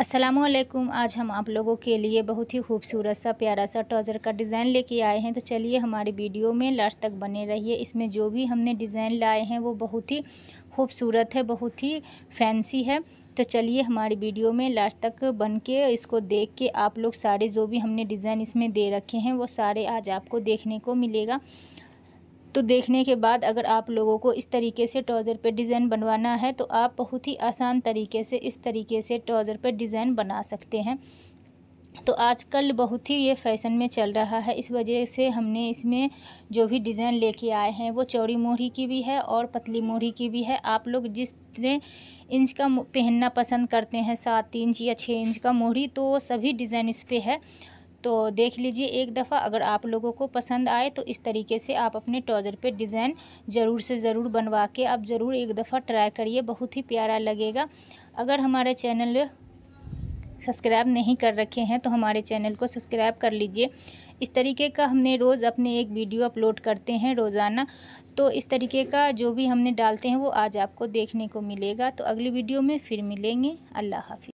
असलकुम आज हम आप लोगों के लिए बहुत ही खूबसूरत सा प्यारा सा ट्राउज़र का डिज़ाइन लेके आए हैं तो चलिए हमारी वीडियो में लास्ट तक बने रहिए इसमें जो भी हमने डिज़ाइन लाए हैं वो बहुत ही खूबसूरत है बहुत ही फैंसी है तो चलिए हमारी वीडियो में लास्ट तक बन के इसको देख के आप लोग सारे जो भी हमने डिज़ाइन इसमें दे रखे हैं वो सारे आज आपको देखने को मिलेगा तो देखने के बाद अगर आप लोगों को इस तरीके से ट्राउज़र पे डिज़ाइन बनवाना है तो आप बहुत ही आसान तरीके से इस तरीके से ट्राउज़र पे डिज़ाइन बना सकते हैं तो आजकल बहुत ही ये फैशन में चल रहा है इस वजह से हमने इसमें जो भी डिज़ाइन लेके आए हैं वो चौड़ी मोहरी की भी है और पतली मोहरी की भी है आप लोग जितने इंच का पहनना पसंद करते हैं सात इंच या छः इंच का मोहरी तो सभी डिज़ाइन इस पर है तो देख लीजिए एक दफ़ा अगर आप लोगों को पसंद आए तो इस तरीके से आप अपने ट्राउज़र पे डिज़ाइन ज़रूर से ज़रूर बनवा के आप ज़रूर एक दफ़ा ट्राई करिए बहुत ही प्यारा लगेगा अगर हमारे चैनल सब्सक्राइब नहीं कर रखे हैं तो हमारे चैनल को सब्सक्राइब कर लीजिए इस तरीके का हमने रोज़ अपने एक वीडियो अपलोड करते हैं रोज़ाना तो इस तरीके का जो भी हमने डालते हैं वो आज आपको देखने को मिलेगा तो अगली वीडियो में फिर मिलेंगे अल्लाह हाफि